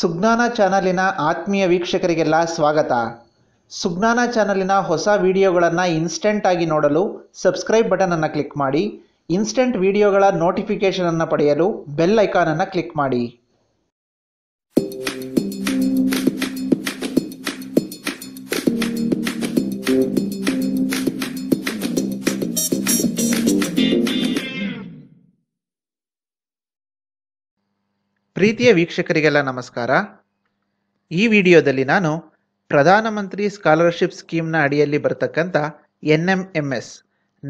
ಸುಜ್ಞಾನ ಚಾನಲಿನ ಆತ್ಮೀಯ ವೀಕ್ಷಕರಿಗೆಲ್ಲ ಸ್ವಾಗತ ಸುಜ್ಞಾನ ಚಾನಲಿನ ಹೊಸ ವಿಡಿಯೋಗಳನ್ನು ಆಗಿ ನೋಡಲು ಸಬ್ಸ್ಕ್ರೈಬ್ ಬಟನನ್ನು ಕ್ಲಿಕ್ ಮಾಡಿ ಇನ್ಸ್ಟೆಂಟ್ ವಿಡಿಯೋಗಳ ನೋಟಿಫಿಕೇಷನನ್ನು ಪಡೆಯಲು ಬೆಲ್ ಐಕಾನನ್ನು ಕ್ಲಿಕ್ ಮಾಡಿ ಪ್ರೀತಿಯ ವೀಕ್ಷಕರಿಗೆಲ್ಲ ನಮಸ್ಕಾರ ಈ ವಿಡಿಯೋದಲ್ಲಿ ನಾನು ಪ್ರಧಾನಮಂತ್ರಿ ಸ್ಕಾಲರ್ಶಿಪ್ ಸ್ಕೀಮ್ನ ಅಡಿಯಲ್ಲಿ ಬರತಕ್ಕಂಥ N M M S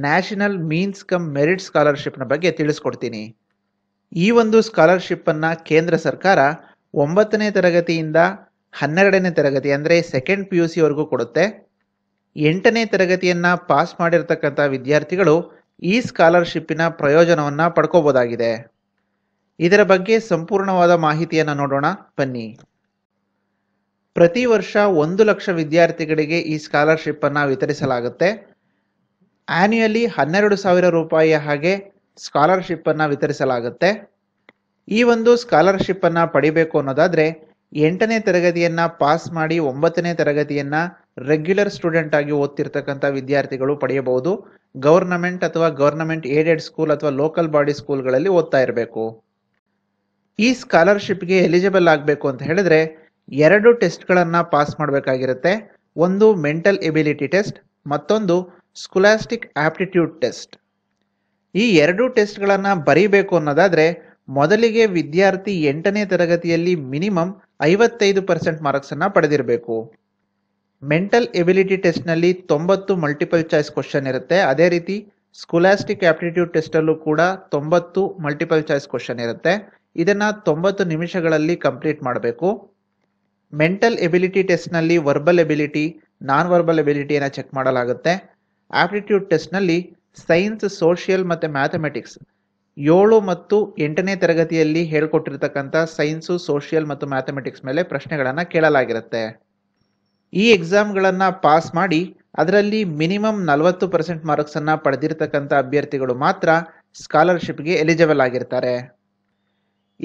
national means cum merit ಸ್ಕಾಲರ್ಶಿಪ್ನ ಬಗ್ಗೆ ತಿಳಿಸ್ಕೊಡ್ತೀನಿ ಈ ಒಂದು ಸ್ಕಾಲರ್ಶಿಪ್ಪನ್ನು ಕೇಂದ್ರ ಸರ್ಕಾರ ಒಂಬತ್ತನೇ ತರಗತಿಯಿಂದ ಹನ್ನೆರಡನೇ ತರಗತಿ ಅಂದರೆ ಸೆಕೆಂಡ್ ಪಿ ಯು ಸಿವರೆಗೂ ಕೊಡುತ್ತೆ ಎಂಟನೇ ತರಗತಿಯನ್ನು ಪಾಸ್ ಮಾಡಿರ್ತಕ್ಕಂಥ ವಿದ್ಯಾರ್ಥಿಗಳು ಈ ಸ್ಕಾಲರ್ಶಿಪ್ಪಿನ ಪ್ರಯೋಜನವನ್ನು ಪಡ್ಕೋಬೋದಾಗಿದೆ ಇದರ ಬಗ್ಗೆ ಸಂಪೂರ್ಣವಾದ ಮಾಹಿತಿಯನ್ನು ನೋಡೋಣ ಬನ್ನಿ ಪ್ರತಿ ವರ್ಷ ಒಂದು ಲಕ್ಷ ವಿದ್ಯಾರ್ಥಿಗಳಿಗೆ ಈ ಸ್ಕಾಲರ್ಶಿಪ್ಪನ್ನು ವಿತರಿಸಲಾಗುತ್ತೆ ಆ್ಯನ್ಯಲಿ ಹನ್ನೆರಡು ಸಾವಿರ ರೂಪಾಯಿಯ ಹಾಗೆ ಸ್ಕಾಲರ್ಶಿಪ್ಪನ್ನು ವಿತರಿಸಲಾಗುತ್ತೆ ಈ ಒಂದು ಸ್ಕಾಲರ್ಶಿಪ್ಪನ್ನು ಪಡಿಬೇಕು ಅನ್ನೋದಾದರೆ ಎಂಟನೇ ತರಗತಿಯನ್ನು ಪಾಸ್ ಮಾಡಿ ಒಂಬತ್ತನೇ ತರಗತಿಯನ್ನು ರೆಗ್ಯುಲರ್ ಸ್ಟೂಡೆಂಟ್ ಆಗಿ ಓದ್ತಿರ್ತಕ್ಕಂಥ ವಿದ್ಯಾರ್ಥಿಗಳು ಪಡೆಯಬಹುದು ಗೌರ್ನಮೆಂಟ್ ಅಥವಾ ಗೌರ್ನಮೆಂಟ್ ಏಡೆಡ್ ಸ್ಕೂಲ್ ಅಥವಾ ಲೋಕಲ್ ಬಾಡಿ ಸ್ಕೂಲ್ಗಳಲ್ಲಿ ಓದ್ತಾ ಇರಬೇಕು ಈ ಸ್ಕಾಲರ್ಶಿಪ್ಗೆ ಎಲಿಜಿಬಲ್ ಆಗಬೇಕು ಅಂತ ಹೇಳಿದ್ರೆ ಎರಡು ಟೆಸ್ಟ್ಗಳನ್ನು ಪಾಸ್ ಮಾಡಬೇಕಾಗಿರುತ್ತೆ ಒಂದು ಮೆಂಟಲ್ ಎಬಿಲಿಟಿ ಟೆಸ್ಟ್ ಮತ್ತೊಂದು ಸ್ಕುಲಾಸ್ಟಿಕ್ ಆಪ್ಟಿಟ್ಯೂಡ್ ಟೆಸ್ಟ್ ಈ ಎರಡು ಟೆಸ್ಟ್ಗಳನ್ನು ಬರೀಬೇಕು ಅನ್ನೋದಾದರೆ ಮೊದಲಿಗೆ ವಿದ್ಯಾರ್ಥಿ ಎಂಟನೇ ತರಗತಿಯಲ್ಲಿ ಮಿನಿಮಮ್ ಐವತ್ತೈದು ಪರ್ಸೆಂಟ್ ಮಾರ್ಕ್ಸನ್ನು ಪಡೆದಿರಬೇಕು ಮೆಂಟಲ್ ಎಬಿಲಿಟಿ ಟೆಸ್ಟ್ನಲ್ಲಿ ತೊಂಬತ್ತು ಮಲ್ಟಿಪಲ್ ಚಾಯ್ಸ್ ಕ್ವಶನ್ ಇರುತ್ತೆ ಅದೇ ರೀತಿ ಸ್ಕುಲಾಸ್ಟಿಕ್ ಆಪ್ಟಿಟ್ಯೂಡ್ ಟೆಸ್ಟಲ್ಲೂ ಕೂಡ ತೊಂಬತ್ತು ಮಲ್ಟಿಪಲ್ ಚಾಯ್ಸ್ ಕ್ವಶನ್ ಇರುತ್ತೆ ಇದನ್ನು ತೊಂಬತ್ತು ನಿಮಿಷಗಳಲ್ಲಿ ಕಂಪ್ಲೀಟ್ ಮಾಡಬೇಕು ಮೆಂಟಲ್ ಎಬಿಲಿಟಿ ಟೆಸ್ಟ್ನಲ್ಲಿ ವರ್ಬಲ್ ಎಬಿಲಿಟಿ ನಾನ್ ವರ್ಬಲ್ ಎಬಿಲಿಟಿಯನ್ನು ಚೆಕ್ ಮಾಡಲಾಗುತ್ತೆ ಆಪ್ಟಿಟ್ಯೂಡ್ ಟೆಸ್ಟ್ನಲ್ಲಿ ಸೈನ್ಸ್ ಸೋಷಿಯಲ್ ಮತ್ತು ಮ್ಯಾಥಮೆಟಿಕ್ಸ್ ಏಳು ಮತ್ತು ಎಂಟನೇ ತರಗತಿಯಲ್ಲಿ ಹೇಳ್ಕೊಟ್ಟಿರ್ತಕ್ಕಂಥ ಸೈನ್ಸು ಸೋಷಿಯಲ್ ಮತ್ತು ಮ್ಯಾಥಮೆಟಿಕ್ಸ್ ಮೇಲೆ ಪ್ರಶ್ನೆಗಳನ್ನು ಕೇಳಲಾಗಿರುತ್ತೆ ಈ ಎಕ್ಸಾಮ್ಗಳನ್ನು ಪಾಸ್ ಮಾಡಿ ಅದರಲ್ಲಿ ಮಿನಿಮಮ್ ನಲವತ್ತು ಪರ್ಸೆಂಟ್ ಮಾರ್ಕ್ಸನ್ನು ಪಡೆದಿರತಕ್ಕಂಥ ಅಭ್ಯರ್ಥಿಗಳು ಮಾತ್ರ ಸ್ಕಾಲರ್ಶಿಪ್ಗೆ ಎಲಿಜಿಬಲ್ ಆಗಿರ್ತಾರೆ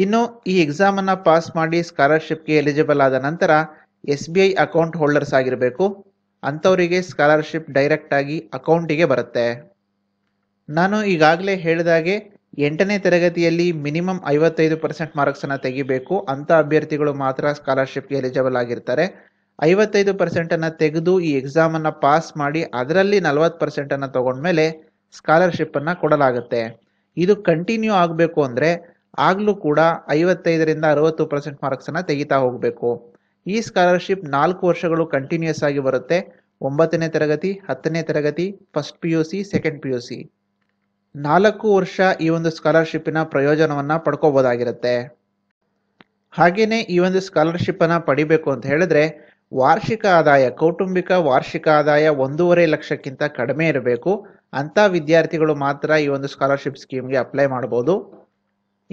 ಇನ್ನು ಈ ಎಕ್ಸಾಮನ್ನು ಪಾಸ್ ಮಾಡಿ ಸ್ಕಾಲರ್ಶಿಪ್ಗೆ ಎಲಿಜಿಬಲ್ ಆದ ನಂತರ S B I account holders ಆಗಿರಬೇಕು ಅಂಥವರಿಗೆ ಸ್ಕಾಲರ್ಶಿಪ್ ಡೈರೆಕ್ಟಾಗಿ ಅಕೌಂಟಿಗೆ ಬರುತ್ತೆ ನಾನು ಈಗಾಗಲೇ ಹೇಳಿದಾಗೆ ಎಂಟನೇ ತರಗತಿಯಲ್ಲಿ ಮಿನಿಮಮ್ ಐವತ್ತೈದು ಪರ್ಸೆಂಟ್ ಮಾರ್ಕ್ಸನ್ನು ತೆಗಿಬೇಕು ಅಂಥ ಅಭ್ಯರ್ಥಿಗಳು ಮಾತ್ರ ಸ್ಕಾಲರ್ಶಿಪ್ಗೆ ಎಲಿಜಿಬಲ್ ಆಗಿರ್ತಾರೆ ಐವತ್ತೈದು ಪರ್ಸೆಂಟನ್ನು ತೆಗೆದು ಈ ಎಕ್ಸಾಮನ್ನು ಪಾಸ್ ಮಾಡಿ ಅದರಲ್ಲಿ ನಲವತ್ತು ಪರ್ಸೆಂಟನ್ನು ತಗೊಂಡ್ಮೇಲೆ ಸ್ಕಾಲರ್ಶಿಪ್ಪನ್ನು ಕೊಡಲಾಗುತ್ತೆ ಇದು ಕಂಟಿನ್ಯೂ ಆಗಬೇಕು ಅಂದರೆ ಆಗಲೂ ಕೂಡ ಐವತ್ತೈದರಿಂದ ಅರವತ್ತು ಪರ್ಸೆಂಟ್ ಮಾರ್ಕ್ಸನ್ನು ತೆಗಿತಾ ಹೋಗಬೇಕು ಈ ಸ್ಕಾಲರ್ಶಿಪ್ ನಾಲ್ಕು ವರ್ಷಗಳು ಕಂಟಿನ್ಯೂಸ್ ಆಗಿ ಬರುತ್ತೆ ಒಂಬತ್ತನೇ ತರಗತಿ ಹತ್ತನೇ ತರಗತಿ first P U C second P U C ನಾಲ್ಕು ವರ್ಷ ಈ ಒಂದು ಸ್ಕಾಲರ್ಶಿಪ್ಪಿನ ಪ್ರಯೋಜನವನ್ನು ಪಡ್ಕೋಬೋದಾಗಿರುತ್ತೆ ಹಾಗೆಯೇ ಈ ಒಂದು ಸ್ಕಾಲರ್ಶಿಪ್ಪನ್ನು ಪಡಿಬೇಕು ಅಂತ ಹೇಳಿದ್ರೆ ವಾರ್ಷಿಕ ಆದಾಯ ಕೌಟುಂಬಿಕ ವಾರ್ಷಿಕ ಆದಾಯ ಒಂದೂವರೆ ಲಕ್ಷಕ್ಕಿಂತ ಕಡಿಮೆ ಇರಬೇಕು ಅಂಥ ವಿದ್ಯಾರ್ಥಿಗಳು ಮಾತ್ರ ಈ ಒಂದು ಸ್ಕಾಲರ್ಶಿಪ್ ಸ್ಕೀಮ್ಗೆ ಅಪ್ಲೈ ಮಾಡ್ಬೋದು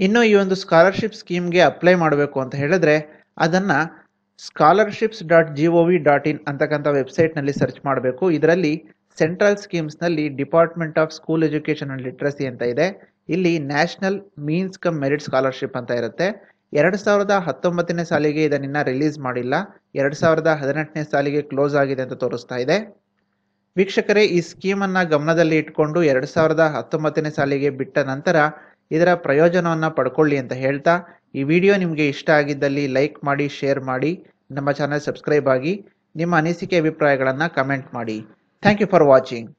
ಇನ್ನು ಈ ಒಂದು ಸ್ಕಾಲರ್ಶಿಪ್ ಸ್ಕೀಮ್ಗೆ ಅಪ್ಲೈ ಮಾಡಬೇಕು ಅಂತ ಹೇಳಿದ್ರೆ ಅದನ್ನು scholarships dot G O V dot in ಅಂತಕ್ಕಂಥ ವೆಬ್ಸೈಟ್ನಲ್ಲಿ ಸರ್ಚ್ ಮಾಡಬೇಕು ಇದರಲ್ಲಿ ಸೆಂಟ್ರಲ್ ಸ್ಕೀಮ್ಸ್ನಲ್ಲಿ department of school education and literacy ಅಂತ ಇದೆ ಇಲ್ಲಿ national means cum merit scholarship ಅಂತ ಇರುತ್ತೆ ಎರಡು ಸಾವಿರದ ಹತ್ತೊಂಬತ್ತನೇ ಸಾಲಿಗೆ ಇದನ್ನು ರಿಲೀಸ್ ಮಾಡಿಲ್ಲ ಎರಡು ಸಾವಿರದ ಹದಿನೆಂಟನೇ ಸಾಲಿಗೆ ಕ್ಲೋಸ್ ಆಗಿದೆ ಅಂತ ತೋರಿಸ್ತಾ ಇದೆ ವೀಕ್ಷಕರೇ ಈ ಸ್ಕೀಮನ್ನು ಗಮನದಲ್ಲಿ ಇಟ್ಕೊಂಡು ಎರಡು ಸಾವಿರದ ಹತ್ತೊಂಬತ್ತನೇ ಸಾಲಿಗೆ ಬಿಟ್ಟ ನಂತರ ಇದರ ಪ್ರಯೋಜನವನ್ನು ಪಡ್ಕೊಳ್ಳಿ ಅಂತ ಹೇಳ್ತಾ ಈ ವಿಡಿಯೋ ನಿಮಗೆ ಇಷ್ಟ ಆಗಿದ್ದಲ್ಲಿ ಲೈಕ್ ಮಾಡಿ ಶೇರ್ ಮಾಡಿ ನಮ್ಮ ಚಾನಲ್ ಸಬ್ಸ್ಕ್ರೈಬ್ ಆಗಿ ನಿಮ್ಮ ಅನಿಸಿಕೆ ಅಭಿಪ್ರಾಯಗಳನ್ನು ಕಮೆಂಟ್ ಮಾಡಿ ಥ್ಯಾಂಕ್ ಯು ಫಾರ್ ವಾಚಿಂಗ್